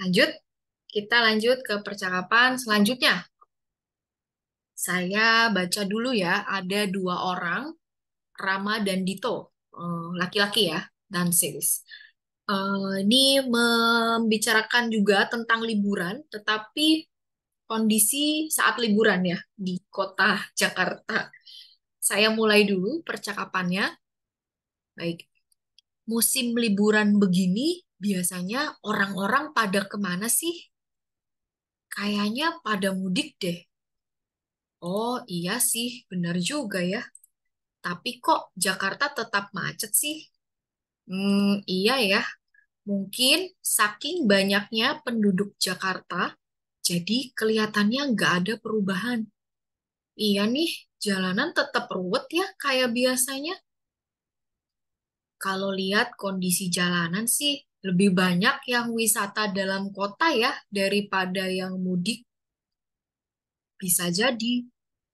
Lanjut. Kita lanjut ke percakapan selanjutnya. Saya baca dulu ya, ada dua orang, Rama dan Dito, eh, laki-laki ya, dan Sis eh, Ini membicarakan juga tentang liburan, tetapi kondisi saat liburan ya di kota Jakarta. Saya mulai dulu percakapannya. Baik, musim liburan begini biasanya orang-orang pada kemana sih? Kayaknya pada mudik deh. Oh iya sih, benar juga ya. Tapi kok Jakarta tetap macet sih? Hmm, iya ya. Mungkin saking banyaknya penduduk Jakarta, jadi kelihatannya nggak ada perubahan. Iya nih, jalanan tetap ruwet ya kayak biasanya. Kalau lihat kondisi jalanan sih, lebih banyak yang wisata dalam kota ya daripada yang mudik. Bisa jadi.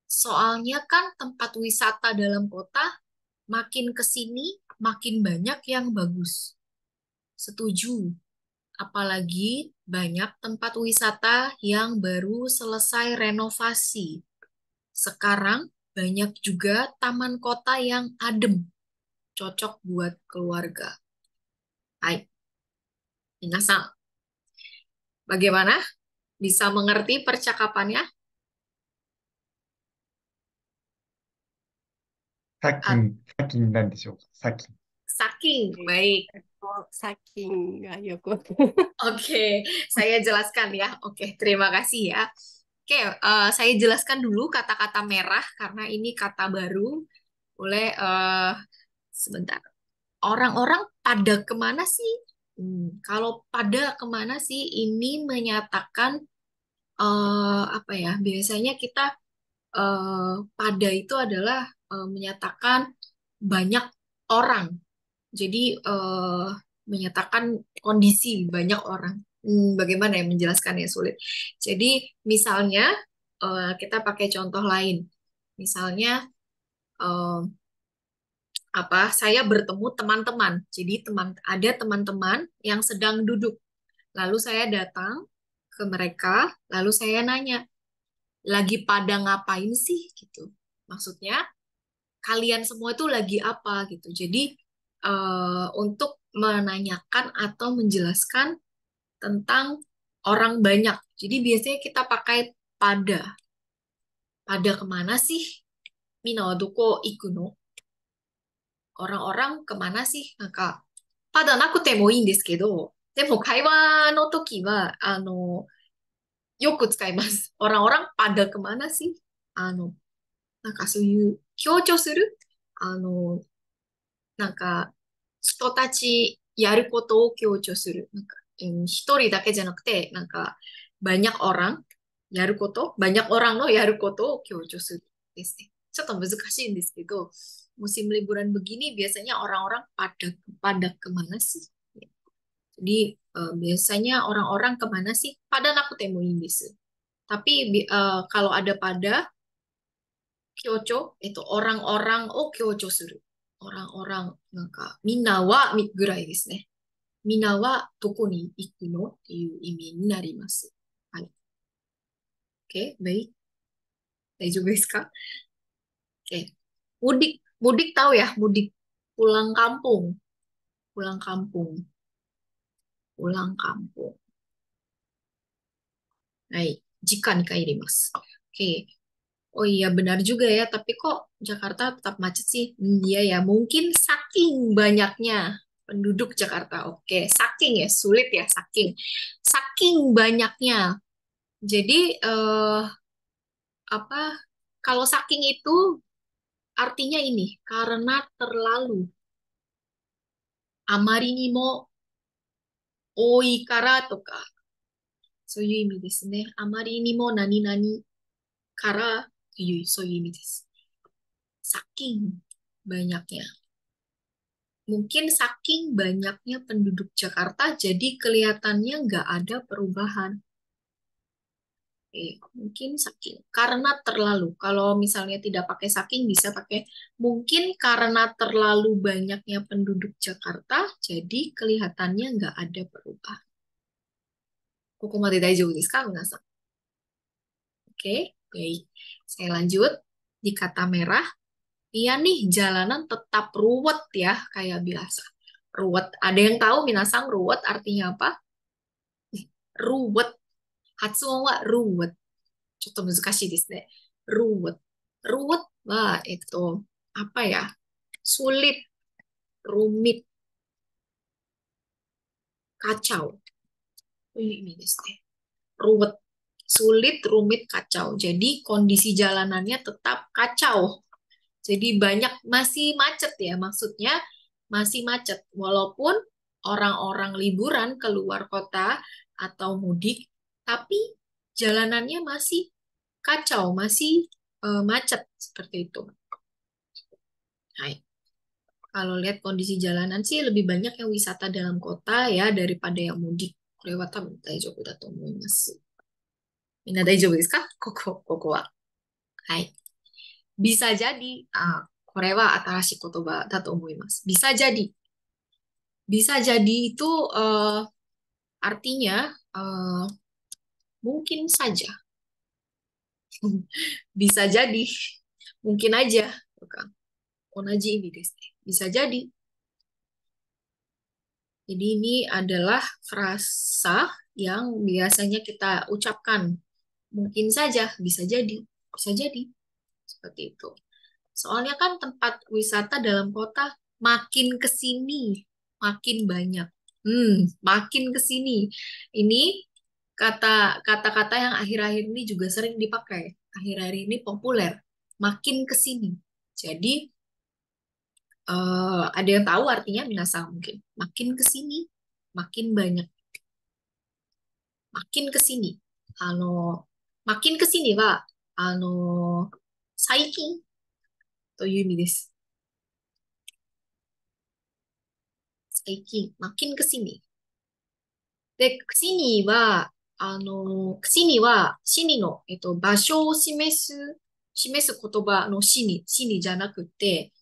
Soalnya kan tempat wisata dalam kota makin ke sini makin banyak yang bagus. Setuju. Apalagi banyak tempat wisata yang baru selesai renovasi. Sekarang banyak juga taman kota yang adem, cocok buat keluarga. Hai. Minasang. Bagaimana? Bisa mengerti percakapannya? Saking, saking Saking. Saking, iya, baik. Oh, saking, ayo ya, ya, Oke, okay. saya jelaskan ya. Oke, okay, terima kasih ya. Oke, okay, uh, eh, saya jelaskan dulu kata-kata merah karena ini kata baru. Boleh uh, sebentar. Orang-orang pada kemana sih? Hmm, kalau pada kemana sih ini menyatakan uh, apa ya? Biasanya kita uh, pada itu adalah uh, menyatakan banyak orang. Jadi uh, menyatakan kondisi banyak orang. Hmm, bagaimana ya menjelaskannya sulit. Jadi misalnya uh, kita pakai contoh lain. Misalnya uh, apa saya bertemu teman-teman. Jadi teman ada teman-teman yang sedang duduk. Lalu saya datang ke mereka, lalu saya nanya, lagi pada ngapain sih gitu. Maksudnya kalian semua itu lagi apa gitu. Jadi uh, untuk menanyakan atau menjelaskan tentang orang banyak. Jadi biasanya kita pakai pada. Pada kemana sih? Minawaduko ikuno. orang-orang kemana sih なんか、パだなくてもいいんですけど、でも会話の時は、あの、よく使います。orang-orang p a d あの、なんかそういう強調する、あの、なんか人たちやることを強調する。なんか、一人だけじゃなくて、なんか、ばにゃ、おらん、やること、ばにゃ、おらんのやることを強調するですね。ちょっと難しいんですけど、musim liburan begini biasanya orang-orang pada pada kemana sih? Jadi uh, biasanya orang-orang kemana sih? Pada aku temuin sih. Tapi uh, kalau ada pada kyocho itu orang-orang oh kyocho suru. Orang-orang naka minawa migurai desu ne. Minawa toko ni iku no iu imi ni narimasu. Oke, okay, baik. Daijoubu desu ka? Oke. Okay. Mudik mudik tahu ya mudik pulang kampung pulang kampung pulang kampung jika hai mas oke Oh iya benar juga ya, tapi kok Jakarta tetap macet sih? Hmm, iya ya, mungkin saking banyaknya penduduk Jakarta. Oke, saking ya, sulit ya, saking. Saking banyaknya. Jadi eh, apa kalau saking itu Artinya ini, karena terlalu. Amari ni mo oi kara toka. So iu imi desu ne. Amari ni mo nani nani kara iu so iu imi desu. Saking banyaknya. Mungkin saking banyaknya penduduk Jakarta, jadi kelihatannya nggak ada perubahan pakai mungkin saking karena terlalu kalau misalnya tidak pakai saking bisa pakai mungkin karena terlalu banyaknya penduduk Jakarta jadi kelihatannya nggak ada perubahan. mati Oke, baik. Saya lanjut di kata merah. Iya nih, jalanan tetap ruwet ya kayak biasa. Ruwet. Ada yang tahu minasang ruwet artinya apa? Ruwet apa ya? Sulit, rumit, kacau. Ini, Ruwet. Sulit, rumit, kacau. Jadi kondisi jalanannya tetap kacau. Jadi banyak masih macet ya maksudnya masih macet walaupun orang-orang liburan keluar kota atau mudik tapi jalanannya masih kacau, masih uh, macet seperti itu. Hai, kalau lihat kondisi jalanan sih lebih banyak yang wisata dalam kota ya daripada yang mudik lewat Tadi jauh udah temui mas. Mina daijoubu desu ka? Koko, koko wa. Hai. Bisa jadi, ah, kore wa atarashi kotoba da to Bisa jadi. Bisa jadi itu uh, artinya uh, Mungkin saja. Bisa jadi. Mungkin aja. Onaji ini deh. Bisa jadi. Jadi ini adalah frasa yang biasanya kita ucapkan. Mungkin saja, bisa jadi, bisa jadi. Seperti itu. Soalnya kan tempat wisata dalam kota makin kesini makin banyak. Hmm, makin kesini Ini kata kata-kata yang akhir-akhir ini juga sering dipakai akhir-akhir ini populer makin kesini jadi uh, ada yang tahu artinya minasa mungkin makin kesini makin banyak makin kesini ano makin kesini wa ano saiki to yumi desu makin kesini dek kesini wa あの、死には、死にの、えっと、場所を示す、示す言葉の死に、死にじゃなくて、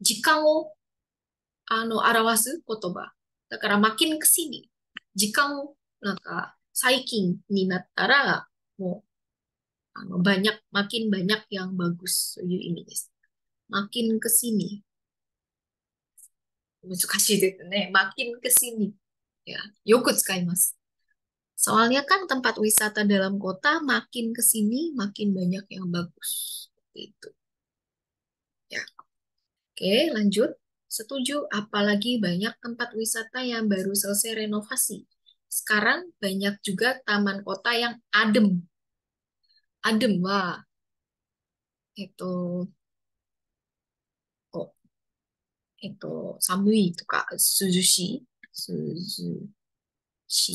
時間を、あの、表す言葉。だから、負けぬくしに、時間を、なんか、最近になったら、もう、あの、ばにゃ、y きんばにゃ i n b a n という意味です。m きぬくしに。難しいですね。m きぬくしに。いや、よく使います。Soalnya kan tempat wisata dalam kota makin ke sini makin banyak yang bagus. Itu. Ya. Oke, lanjut. Setuju, apalagi banyak tempat wisata yang baru selesai renovasi. Sekarang banyak juga taman kota yang adem. Adem, wah. Itu. Oh. Itu, samui itu kak. Suzushi. Suzushi.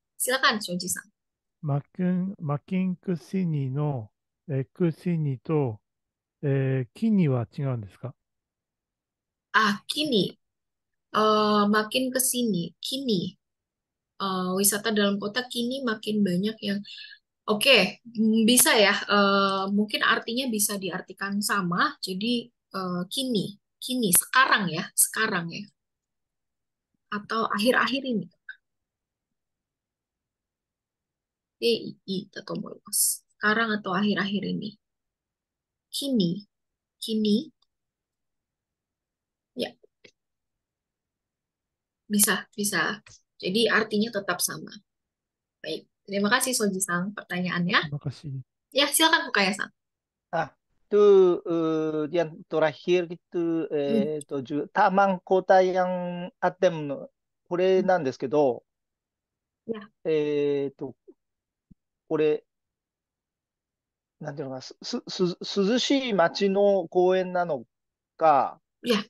silakan Shoji san. Makin Makinkusini no eh, Kusini to eh, Kini wa chigaun desu ka? Ah, Kini. makin ke sini, kini uh, wisata dalam kota kini makin banyak yang oke okay, bisa ya uh, mungkin artinya bisa diartikan sama jadi uh, kini kini sekarang ya sekarang ya atau akhir-akhir ini TII だと思います。Sekarang atau akhir-akhir ini. Kini. Kini. Ya. Bisa, bisa. Jadi artinya tetap sama. Baik. Terima kasih soji Sang pertanyaannya. Terima kasih. Ya, silakan fukaya Sang Ah, itu uh, eh, yang terakhir itu eh hmm. to 卵答えやんあってもこれなんですけど、yeah. えっ、ー、とこれ、なんていうのかすす涼しい街の公園なのか、いや、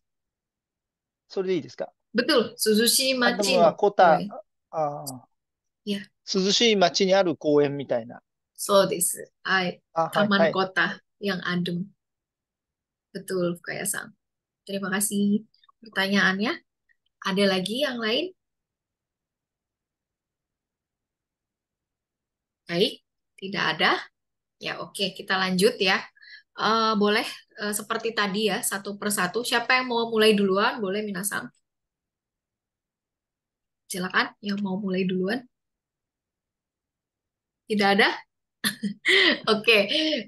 それでいいですか。涼しい町。コタあ涼しい町にある公園みたいな。そうです。はい。たまにコタ、やんあんどん。ぶる、深谷さん。ありがとうございます。質問や。ありがとうご Baik, tidak ada. Ya oke, kita lanjut ya. Uh, boleh uh, seperti tadi ya, satu persatu. Siapa yang mau mulai duluan? Boleh Minasang. Silakan yang mau mulai duluan. Tidak ada? oke,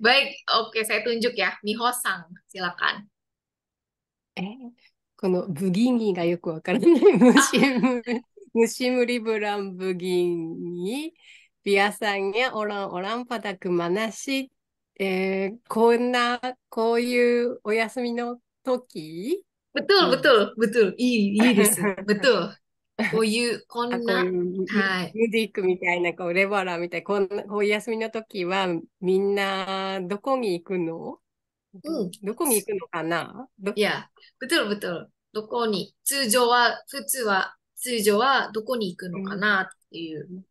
baik. Oke, saya tunjuk ya. Mihosang, silakan. Eh, bugingi ah. bugingi b ア a s やオランオランパダクマナシ、え p こんな、こういうお休みの時ブト t ブト h ブト b いい、いいです。ブト l こういう、こんな、はい。ミュージックみたいな、こう、レバラみたいこんな、こういう休みの時は、みんな、どこに行くのうん。どこに行くのかないや、ブト t ブト b どこに、通常は、普通は、通常はどこに行くのかなっていう。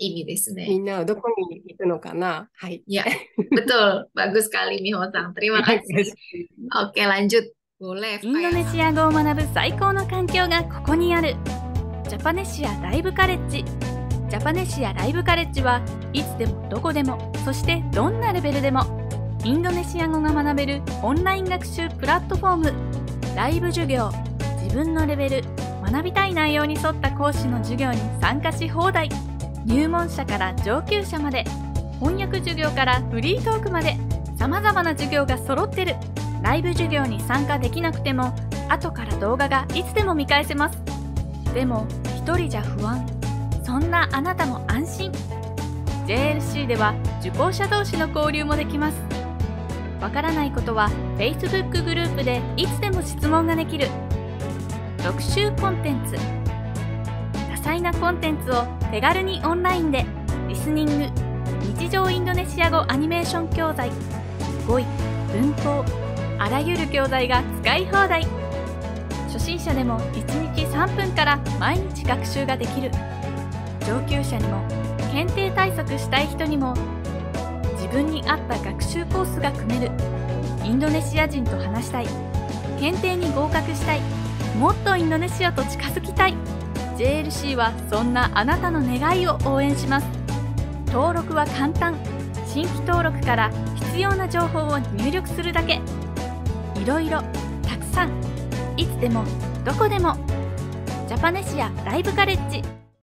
意味ですね。みんなはどこに行くのかなはい。いや、a betul. Bagus sekali m i h o s a Terima kasih. o k lanjut. インドネシア語を学ぶ最高の環境がここにある。ジャパネシアライブカレッジ。ジャパネシアライブカレッジはいつでもどこでも、そしてどんなレベルでも、インドネシア語が学べるオンライン学習プラットフォーム。ライブ授業、自分のレベル、学びたい内容に沿った講師の授業に参加し放題。入門者から上級者まで翻訳授業からフリートークまでさまざまな授業が揃ってるライブ授業に参加できなくても後から動画がいつでも見返せますでも1人じゃ不安そんなあなたも安心 JLC では受講者同士の交流もできますわからないことは Facebook グループでいつでも質問ができる特集コンテンツ彩なコンテンツを手軽にオンラインでリスニング日常インドネシア語アニメーション教材語彙文法あらゆる教材が使い放題初心者でも1日3分から毎日学習ができる上級者にも検定対策したい人にも自分に合った学習コースが組めるインドネシア人と話したい検定に合格したいもっとインドネシアと近づきたい JLC はそんなあなたの願いを応援します登録は簡単新規登録から必要な情報を入力するだけいろいろたくさんいつでもどこでもジャパネシアライブカレッジ